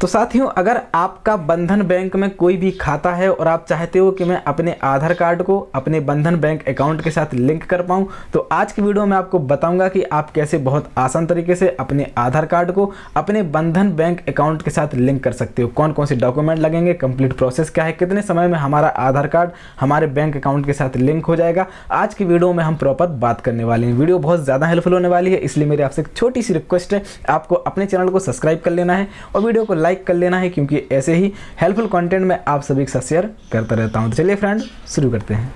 तो साथियों अगर आपका बंधन बैंक में कोई भी खाता है और आप चाहते हो कि मैं अपने आधार कार्ड को अपने बंधन बैंक अकाउंट के साथ लिंक कर पाऊँ तो आज की वीडियो में आपको बताऊंगा कि आप कैसे बहुत आसान तरीके से अपने आधार कार्ड को अपने बंधन बैंक अकाउंट के साथ लिंक कर सकते हो कौन कौन से डॉक्यूमेंट लगेंगे कंप्लीट प्रोसेस क्या है कितने समय में हमारा आधार कार्ड हमारे बैंक अकाउंट के साथ लिंक हो जाएगा आज की वीडियो में हम प्रॉपर बात करने वाले हैं वीडियो बहुत ज़्यादा हेल्पफुल होने वाली है इसलिए मेरी आपसे एक छोटी सी रिक्वेस्ट है आपको अपने चैनल को सब्सक्राइब कर लेना है और वीडियो को लाइक लाइक कर लेना है क्योंकि ऐसे ही हेल्पफुल कंटेंट मैं आप सभी के साथ शेयर करता रहता हूँ तो चलिए फ्रेंड शुरू करते हैं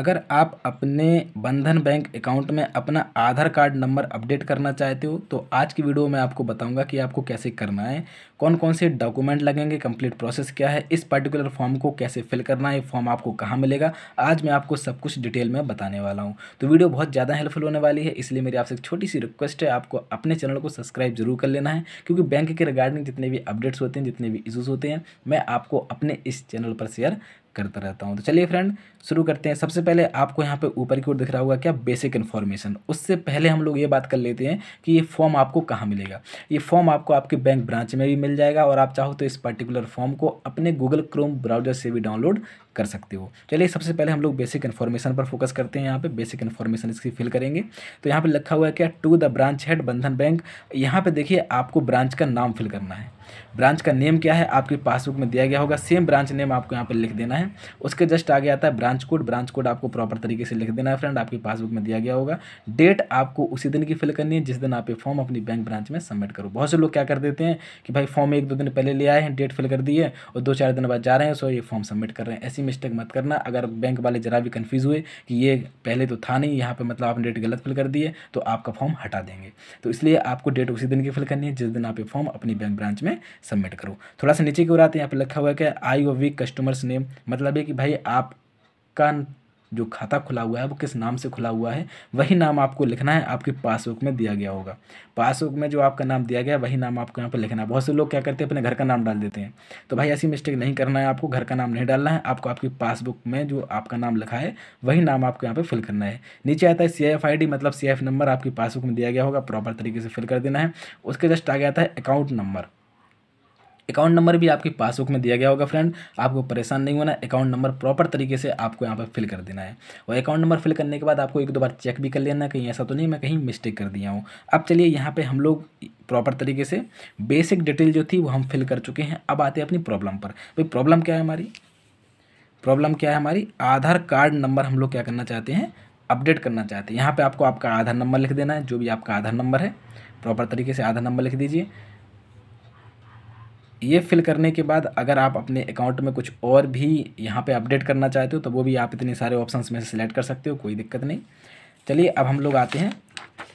अगर आप अपने बंधन बैंक अकाउंट में अपना आधार कार्ड नंबर अपडेट करना चाहते हो तो आज की वीडियो में आपको बताऊंगा कि आपको कैसे करना है कौन कौन से डॉक्यूमेंट लगेंगे कंप्लीट प्रोसेस क्या है इस पर्टिकुलर फॉर्म को कैसे फिल करना है फॉर्म आपको कहाँ मिलेगा आज मैं आपको सब कुछ डिटेल में बताने वाला हूँ तो वीडियो बहुत ज़्यादा हेल्पफुल होने वाली है इसलिए मेरी आपसे एक छोटी सी रिक्वेस्ट है आपको अपने चैनल को सब्सक्राइब जरूर कर लेना है क्योंकि बैंक के रिगार्डिंग जितने भी अपडेट्स होते हैं जितने भी इशूज़ होते हैं मैं आपको अपने इस चैनल पर शेयर करता रहता हूँ तो चलिए फ्रेंड शुरू करते हैं सबसे पहले आपको यहाँ पे ऊपर की ओर दिख रहा होगा क्या बेसिक इन्फॉर्मेशन उससे पहले हम लोग ये बात कर लेते हैं कि ये फॉर्म आपको कहाँ मिलेगा ये फॉर्म आपको आपके बैंक ब्रांच में भी मिल जाएगा और आप चाहो तो इस पर्टिकुलर फॉर्म को अपने गूगल क्रोम ब्राउजर से भी डाउनलोड कर सकते हो चलिए सबसे पहले हम लोग बेसिक इन्फॉर्मेशन पर फोकस करते हैं यहाँ पे बेसिक इन्फॉर्मेशन इसकी फिल करेंगे तो यहाँ पे लिखा हुआ है क्या to the branch head Bandhan bank यहाँ पे देखिए आपको ब्रांच का नाम फिल करना है ब्रांच का नेम क्या है आपकी पासबुक में दिया गया होगा सेम ब्रांच नेम आपको यहाँ पर लिख देना है उसके जस्ट आगे आता है ब्रांच कोड ब्रांच कोड आपको प्रॉपर तरीके से लिख देना है फ्रेंड आपकी पासबुक में दिया गया होगा डेट आपको उसी दिन की फिल करनी है जिस दिन आप ये फॉर्म अपनी बैंक ब्रांच में सबमिट करो बहुत से लोग क्या कर देते हैं कि भाई फॉर्म एक दो दिन पहले ले आए हैं डेट फिल कर दी है और दो चार दिन बाद जा रहे हैं सो ये फॉर्म सबमिट कर रहे हैं ऐसी मिस्टेक मत करना अगर बैंक वाले ज़रा भी कन्फ्यूज़ हुए कि ये पहले तो था नहीं यहाँ पर मतलब आपने डेट गलत फिल कर दिए तो आपका फॉर्म हटा देंगे तो इसलिए आपको डेट उसी दिन की फिल करनी है जिस दिन आप ये फॉर्म अपनी बैंक ब्रांच में सबमिट करो थोड़ा सा नीचे की ओर आते हैं यहाँ पर लिखा हुआ है कि I O V customers name मतलब है कि भाई आपका जो खाता खुला हुआ है वो किस नाम से खुला हुआ है वही नाम आपको लिखना है आपके पासबुक में दिया गया होगा पासबुक में जो आपका नाम दिया गया वही नाम आपको यहाँ पर लिखना है बहुत से लोग क्या करते हैं अपने घर का नाम डाल देते हैं तो भाई ऐसी मिस्टेक नहीं करना है आपको घर का नाम नहीं डालना है आपको आपकी पासबुक में जो आपका नाम लिखा है वही नाम आपको यहाँ पर फिल करना है नीचे आता है सी एफ आई डी मतलब सी एफ नंबर आपकी पासबुक में दिया गया होगा प्रॉपर तरीके से फिल कर देना है उसके जस्ट आ गया था अकाउंट नंबर अकाउंट नंबर भी आपकी पासबुक में दिया गया होगा फ्रेंड आपको परेशान नहीं होना अकाउंट नंबर प्रॉपर तरीके से आपको यहाँ पर फिल कर देना है और अकाउंट नंबर फिल करने के बाद आपको एक दो बार चेक भी कर लेना कहीं ऐसा तो नहीं मैं कहीं मिस्टेक कर दिया हूँ अब चलिए यहाँ पर हम लोग प्रॉपर तरीके से बेसिक डिटेल जो थी वो हम फिल कर चुके हैं अब आते हैं अपनी प्रॉब्लम पर भाई प्रॉब्लम क्या है हमारी प्रॉब्लम क्या है हमारी आधार कार्ड नंबर हम लोग क्या करना चाहते हैं अपडेट करना चाहते हैं यहाँ पे आपको आपका आधार नंबर लिख देना है जो भी आपका आधार नंबर है प्रॉपर तरीके से आधार नंबर लिख दीजिए ये फिल करने के बाद अगर आप अपने अकाउंट में कुछ और भी यहाँ पे अपडेट करना चाहते हो तो वो भी आप इतने सारे ऑप्शंस में से सिलेक्ट कर सकते हो कोई दिक्कत नहीं चलिए अब हम लोग आते हैं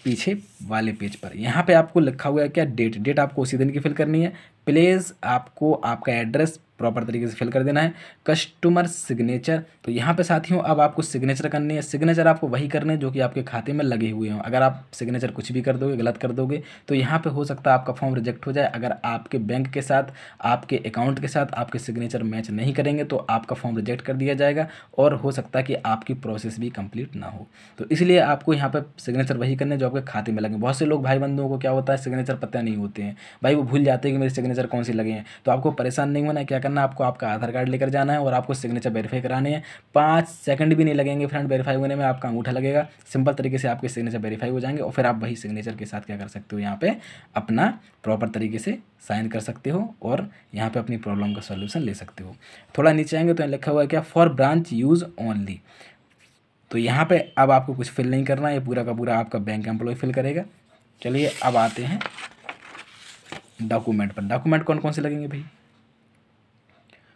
पीछे वाले पेज पर यहाँ पे आपको लिखा हुआ है क्या डेट डेट आपको उसी दिन की फिल करनी है प्लेस आपको आपका एड्रेस प्रॉपर तरीके से फिल कर देना है कस्टमर सिग्नेचर तो यहाँ पे साथियों अब आपको सिग्नेचर करनी है सिग्नेचर आपको वही करने जो कि आपके खाते में लगे हुए हों अगर आप सिग्नेचर कुछ भी कर दोगे गलत कर दोगे तो यहाँ पे हो सकता है आपका फॉर्म रिजेक्ट हो जाए अगर आपके बैंक के साथ आपके अकाउंट के साथ आपके सिग्नेचर मैच नहीं करेंगे तो आपका फॉर्म रिजेक्ट कर दिया जाएगा और हो सकता है कि आपकी प्रोसेस भी कंप्लीट ना हो तो इसलिए आपको यहाँ पर सिग्नेचर वही करने जो आपके खाते में लगे बहुत से लोग भाई बंधुओं को क्या होता है सिग्नेचर पता नहीं होते हैं भाई वो भूल जाते हैं कि मेरे सिग्नेचर सिग्नेचर कौन सी लगे हैं तो आपको परेशान नहीं होना है क्या करना है आपको आपका आधार कार्ड लेकर जाना है और आपको सिग्नेचर वेरीफाई कराने हैं पाँच सेकंड भी नहीं लगेंगे फ्रेंड वेरीफाई होने में आपका अंगूठा लगेगा सिंपल तरीके से आपके सिग्नेचर वेरीफाई हो जाएंगे और फिर आप वही सिग्नेचर के साथ क्या कर सकते हो यहाँ पर अपना प्रॉपर तरीके से साइन कर सकते हो और यहाँ पर अपनी प्रॉब्लम का सोल्यूशन ले सकते हो थोड़ा नीचे आएंगे तो लिखा हुआ है क्या फॉर ब्रांच यूज़ ओनली तो यहाँ पे अब आपको कुछ फिल नहीं करना है पूरा का पूरा आपका बैंक एम्प्लॉय फिल करेगा चलिए अब आते हैं डॉक्यूमेंट पर डॉक्यूमेंट कौन कौन से लगेंगे भाई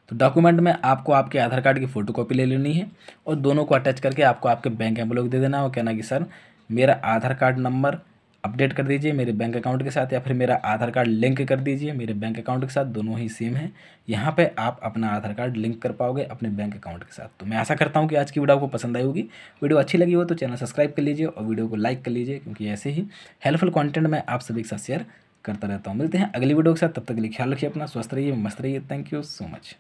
तो डॉक्यूमेंट में आपको आपके आधार कार्ड की फ़ोटो कॉपी ले लेनी है और दोनों को अटैच करके आपको आपके बैंक एम्प्लॉय दे देना और कहना कि सर मेरा आधार कार्ड नंबर अपडेट कर दीजिए मेरे बैंक अकाउंट के साथ या फिर मेरा आधार कार्ड लिंक कर दीजिए मेरे बैंक अकाउंट के साथ दोनों ही सेम है यहाँ पे आप अपना आधार कार्ड लिंक कर पाओगे अपने बैंक अकाउंट के साथ तो मैं आशा करता हूँ कि आज की वीडियो आपको पसंद आई होगी वीडियो अच्छी लगी हो तो चैनल सब्सक्राइब कर लीजिए और वीडियो को लाइक कर लीजिए क्योंकि ऐसे ही हेल्पफुल कॉन्टेंट मैं आप सभी के साथ शेयर करता रहता हूँ मिलते हैं अगली वीडियो के साथ तब तक के लिए ख्याल रखिए अपना स्वस्थ रहिए मस्त रहिए थैंक यू सो मच